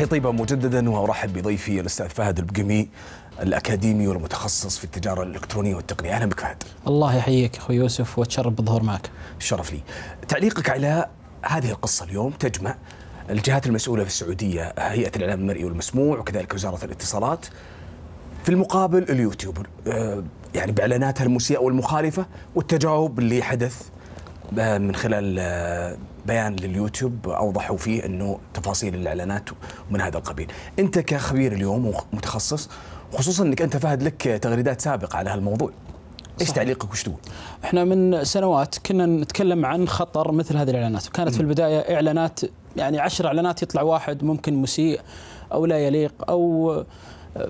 تحية طيبة مجددا وأرحب بضيفي الأستاذ فهد البقمي الأكاديمي والمتخصص في التجارة الإلكترونية والتقنية أهلا بك فهد الله يحييك أخوي يوسف وأتشرف بالظهور معك الشرف لي تعليقك على هذه القصة اليوم تجمع الجهات المسؤولة في السعودية هيئة الإعلام المرئي والمسموع وكذلك وزارة الاتصالات في المقابل اليوتيوبر آه، يعني بإعلاناتها المسيئة والمخالفة والتجاوب اللي حدث من خلال آه، بيان لليوتيوب اوضحوا فيه انه تفاصيل الاعلانات ومن هذا القبيل. انت كخبير اليوم ومتخصص خصوصا انك انت فهد لك تغريدات سابقه على هالموضوع. صحيح. ايش تعليقك وش تقول؟ احنا من سنوات كنا نتكلم عن خطر مثل هذه الاعلانات، وكانت في البدايه اعلانات يعني عشر اعلانات يطلع واحد ممكن مسيء او لا يليق او آه،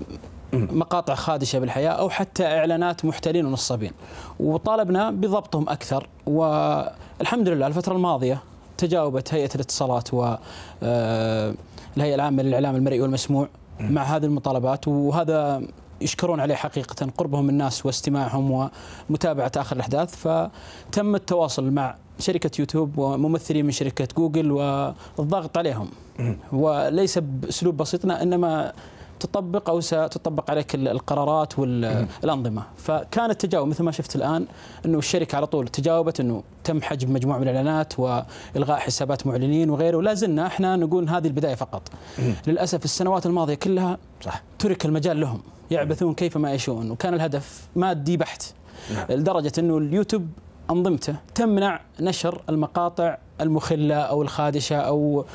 مقاطع خادشه بالحياه او حتى اعلانات محتلين ونصابين وطالبنا بضبطهم اكثر والحمد لله الفتره الماضيه تجاوبت هيئه الاتصالات و آه، الهيئه العامه للاعلام المرئي والمسموع مع هذه المطالبات وهذا يشكرون عليه حقيقة قربهم من الناس واستماعهم ومتابعة آخر الأحداث فتم التواصل مع شركة يوتيوب وممثلين من شركة جوجل والضغط عليهم وليس بأسلوب بسيط إنما تطبق او ستطبق عليك القرارات والانظمه فكان التجاوب مثل ما شفت الان انه الشركه على طول تجاوبت انه تم حجب مجموعه من الاعلانات والغاء حسابات معلنين وغيره ولا زلنا احنا نقول هذه البدايه فقط للاسف السنوات الماضيه كلها صح ترك المجال لهم يعبثون كيف ما يشاءون وكان الهدف مادي بحت نعم. لدرجه انه اليوتيوب انظمته تمنع نشر المقاطع المخله او الخادشه او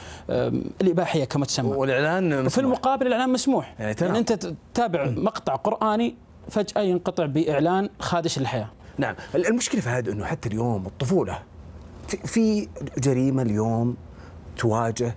الاباحيه كما تسمى والاعلان مسموح. في المقابل الاعلان مسموح يعني, يعني انت تتابع مقطع قراني فجاه ينقطع باعلان خادش للحياه نعم المشكله فهد انه حتى اليوم الطفوله في جريمه اليوم تواجه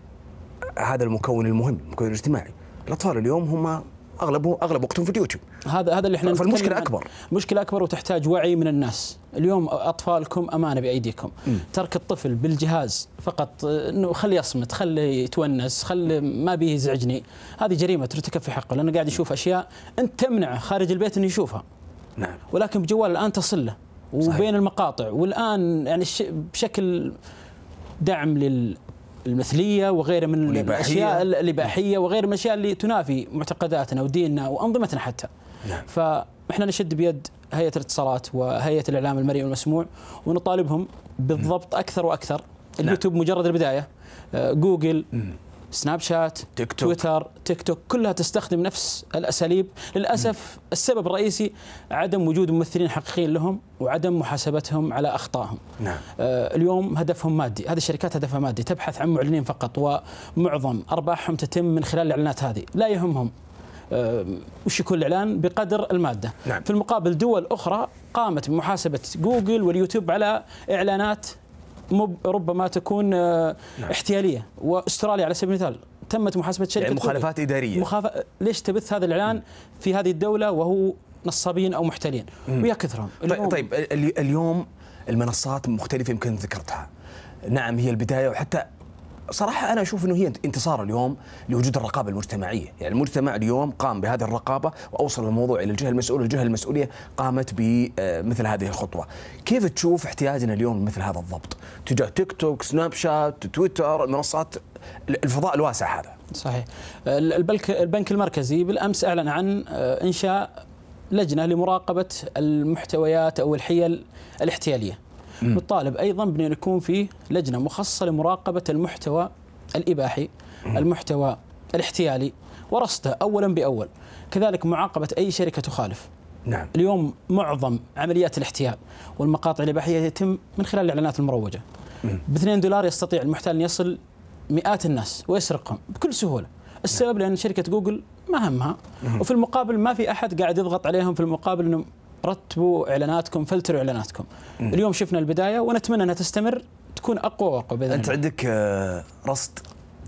هذا المكون المهم المكون الاجتماعي الاطفال اليوم هم اغلبه اغلب وقتهم في اليوتيوب هذا هذا اللي احنا فالمشكله اكبر مشكله اكبر وتحتاج وعي من الناس اليوم اطفالكم امانه بايديكم م. ترك الطفل بالجهاز فقط انه خليه يصمت خليه يتونس خليه ما بيه يزعجني هذه جريمه ترتكب في حقه لانه قاعد يشوف اشياء انت تمنعه خارج البيت انه يشوفها نعم ولكن بجوال الان تصل له وبين صحيح. المقاطع والان يعني بشكل دعم لل المثليه وغيره من الاشياء الاباحيه وغير من الاشياء اللي تنافي معتقداتنا وديننا وانظمتنا حتى. نعم. فاحنا نشد بيد هيئه الاتصالات وهيئه الاعلام المرئي والمسموع ونطالبهم بالضبط اكثر واكثر نعم. اليوتيوب مجرد البدايه آه، جوجل سناب شات تيك توك تويتر تيك توك كلها تستخدم نفس الاساليب للاسف م. السبب الرئيسي عدم وجود ممثلين حقيقيين لهم وعدم محاسبتهم على اخطائهم نعم. آه اليوم هدفهم مادي هذه الشركات هدفها مادي تبحث عن معلنين فقط ومعظم ارباحهم تتم من خلال الاعلانات هذه لا يهمهم آه، وش يكون الاعلان بقدر الماده نعم. في المقابل دول اخرى قامت بمحاسبه جوجل واليوتيوب على اعلانات ربما تكون آه، نعم. احتياليه واستراليا على سبيل المثال تمت محاسبه شركه يعني مخالفات اداريه مخاف... ليش تبث هذا الاعلان في هذه الدوله وهو نصابين او محتالين ويا كثرهم طيب، اليوم طيب اليوم المنصات مختلفه يمكن ذكرتها نعم هي البدايه وحتى صراحة أنا أشوف أنه هي انتصار اليوم لوجود الرقابة المجتمعية يعني المجتمع اليوم قام بهذه الرقابة وأوصل الموضوع إلى الجهة المسؤولة الجهة المسؤولية قامت بمثل آه، هذه الخطوة كيف تشوف احتياجنا اليوم لمثل هذا الضبط تجاه تيك توك سناب شات تويتر المنصات الفضاء الواسع هذا صحيح البنك البنك المركزي بالامس اعلن عن آه، انشاء لجنه لمراقبه المحتويات او الحيل الاحتياليه نطالب ايضا بان يكون في لجنه مخصصه لمراقبه المحتوى الاباحي المحتوى الاحتيالي ورصده اولا باول كذلك معاقبه اي شركه تخالف نعم. اليوم معظم عمليات الاحتيال والمقاطع الاباحيه يتم من خلال الاعلانات المروجه ب 2 دولار يستطيع المحتال ان يصل مئات الناس ويسرقهم بكل سهوله السبب نعم. لان شركه جوجل ما همها وفي المقابل ما في احد قاعد يضغط عليهم في المقابل انه رتبوا اعلاناتكم فلتروا اعلاناتكم م. اليوم شفنا البدايه ونتمنى انها تستمر تكون اقوى واقوى باذن انت عندك آه، رصد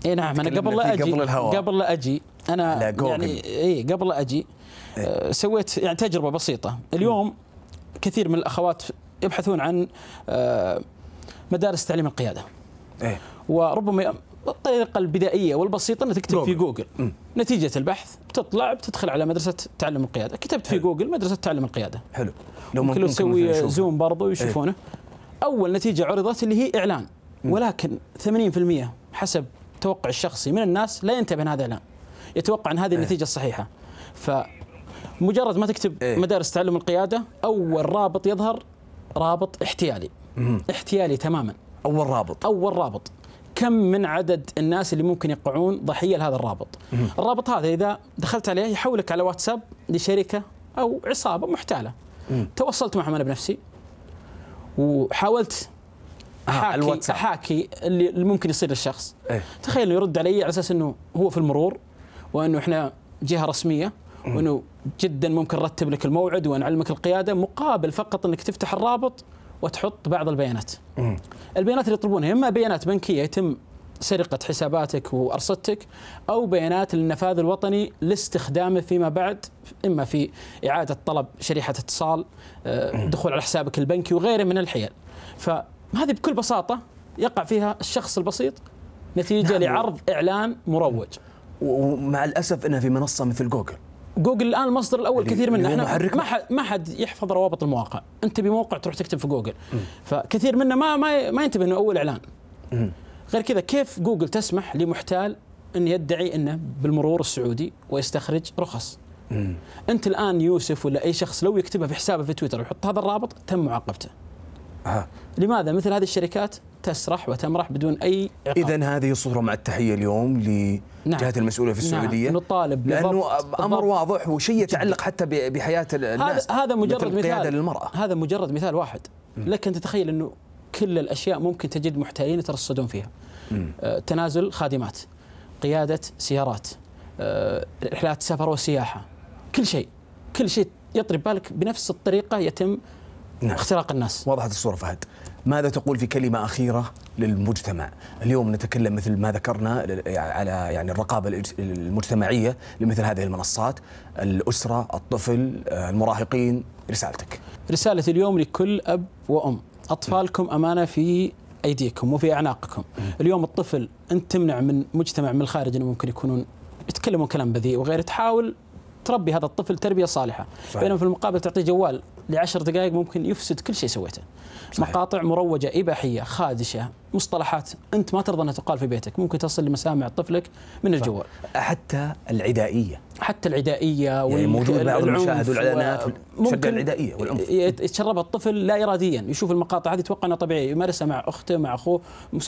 اي نعم انا قبل لا اجي قبل الهواء قبل لا اجي انا لا يعني اي قبل لا اجي إيه. آه، سويت يعني تجربه بسيطه اليوم كثير من الاخوات يبحثون عن آه، مدارس تعليم القياده إيه؟ وربما الطريقه البدائيه والبسيطه انك تكتب جوجل. في جوجل م. نتيجه البحث بتطلع بتدخل على مدرسه تعلم القياده كتبت في حلو. جوجل مدرسه تعلم القياده حلو لو ممكن, تسوي زوم برضه ويشوفونه ايه. اول نتيجه عرضت اللي هي اعلان م. ولكن 80% حسب توقع الشخصي من الناس لا ينتبه ان هذا اعلان يتوقع ان هذه إيه. النتيجه الصحيحه ف مجرد ما تكتب إيه؟ مدارس تعلم القياده اول رابط يظهر رابط احتيالي احتيالي تماما اول رابط اول رابط كم من عدد الناس اللي ممكن يقعون ضحيه لهذا الرابط الرابط هذا اذا دخلت عليه يحولك على واتساب لشركه او عصابه محتاله تواصلت معهم انا بنفسي وحاولت احاكي آه، احاكي اللي ممكن يصير للشخص إيه؟ تخيل انه يرد علي على اساس انه هو في المرور وانه احنا جهه رسميه وانه جدا ممكن نرتب لك الموعد ونعلمك القياده مقابل فقط انك تفتح الرابط وتحط بعض البيانات البيانات اللي يطلبونها اما بيانات بنكيه يتم سرقة حساباتك وأرصدتك أو بيانات للنفاذ الوطني لاستخدامه فيما بعد إما في إعادة طلب شريحة اتصال آه، دخول على حسابك البنكي وغيره من الحيل فهذه بكل بساطة يقع فيها الشخص البسيط نتيجة نعم. لعرض إعلان مروج ومع الأسف أنها في منصة مثل جوجل جوجل الان المصدر الاول كثير منا احنا محرك ما حد ما حد يحفظ روابط المواقع انت بموقع تروح تكتب في جوجل م. فكثير منا ما ما, ما ينتبه انه اول اعلان م. غير كذا كيف جوجل تسمح لمحتال ان يدعي انه بالمرور السعودي ويستخرج رخص م. انت الان يوسف ولا اي شخص لو يكتبها في حسابه في تويتر ويحط هذا الرابط تم معاقبته آه. لماذا مثل هذه الشركات تسرح وتمرح بدون اي عقاب اذا هذه صوره مع التحيه اليوم لجهه نعم. المسؤوله في نعم. السعوديه نعم. نطالب لانه امر واضح وشيء يتعلق حتى بحياه الناس هذا, هذا مجرد مثال للمراه هذا مجرد مثال واحد لك ان تتخيل انه كل الاشياء ممكن تجد محتالين يترصدون فيها آه تنازل خادمات قياده سيارات آه رحلات سفر وسياحه كل شيء كل شيء يطري بالك بنفس الطريقه يتم نعم. اختراق الناس وضحت الصوره فهد ماذا تقول في كلمة أخيرة للمجتمع اليوم نتكلم مثل ما ذكرنا على يعني الرقابة المجتمعية لمثل هذه المنصات الأسرة الطفل آه، المراهقين رسالتك رسالة اليوم لكل أب وأم أطفالكم أمانة في أيديكم وفي أعناقكم اليوم الطفل أنت تمنع من مجتمع من الخارج أنه ممكن يكونون يتكلمون كلام بذيء وغيره تحاول تربي هذا الطفل تربيه صالحه صحيح. بينما في المقابل تعطيه جوال لعشر دقائق ممكن يفسد كل شيء سويته صحيح. مقاطع مروجه اباحيه خادشه مصطلحات انت ما ترضى انها تقال في بيتك ممكن تصل لمسامع طفلك من الجوال حتى العدائيه حتى العدائيه يعني موجود بعض المشاهد والاعلانات تشجع العدائيه والعنف يتشربها الطفل لا اراديا يشوف المقاطع هذه يتوقع انها طبيعيه يمارسها مع اخته مع اخوه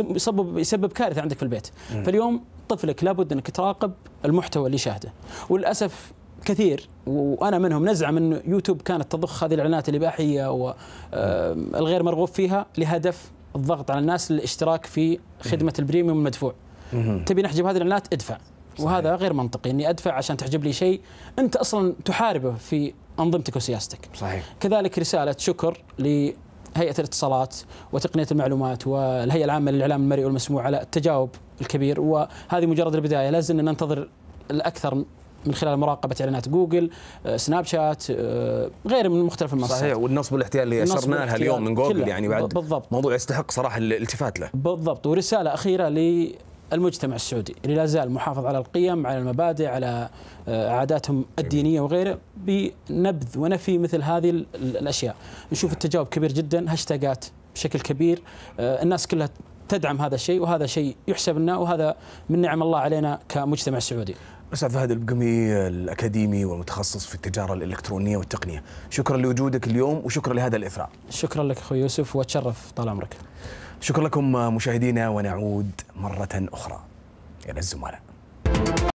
يسبب يسبب كارثه عندك في البيت م. فاليوم طفلك لابد انك تراقب المحتوى اللي يشاهده وللاسف كثير وانا منهم نزعم ان يوتيوب كانت تضخ هذه الاعلانات الاباحيه والغير آه، مرغوب فيها لهدف الضغط على الناس للاشتراك في خدمه البريميوم المدفوع. تبي نحجب هذه الاعلانات ادفع وهذا غير منطقي اني ادفع عشان تحجب لي شيء انت اصلا تحاربه في انظمتك وسياستك. صحيح. كذلك رساله شكر ل هيئه الاتصالات وتقنيه المعلومات والهيئه العامه للاعلام المرئي والمسموع على التجاوب الكبير وهذه مجرد البدايه لازم ننتظر الاكثر من خلال مراقبه اعلانات جوجل آه، سناب شات آه، غير من مختلف المنصات صحيح والنصب والاحتيال اللي اشرنا لها اليوم من جوجل يعني بعد بالضبط موضوع يستحق صراحه الالتفات له بالضبط ورساله اخيره للمجتمع السعودي اللي لا زال محافظ على القيم على المبادئ على آه، عاداتهم الدينيه وغيره بنبذ ونفي مثل هذه الاشياء نشوف نعم. التجاوب كبير جدا هاشتاجات بشكل كبير الناس كلها تدعم هذا الشيء وهذا شيء يحسب لنا وهذا من نعم الله علينا كمجتمع سعودي استاذ فهد البقمي الاكاديمي والمتخصص في التجاره الالكترونيه والتقنيه، شكرا لوجودك اليوم وشكرا لهذا الاثراء. شكرا لك اخوي يوسف واتشرف طال عمرك. شكرا لكم مشاهدينا ونعود مره اخرى الى الزملاء.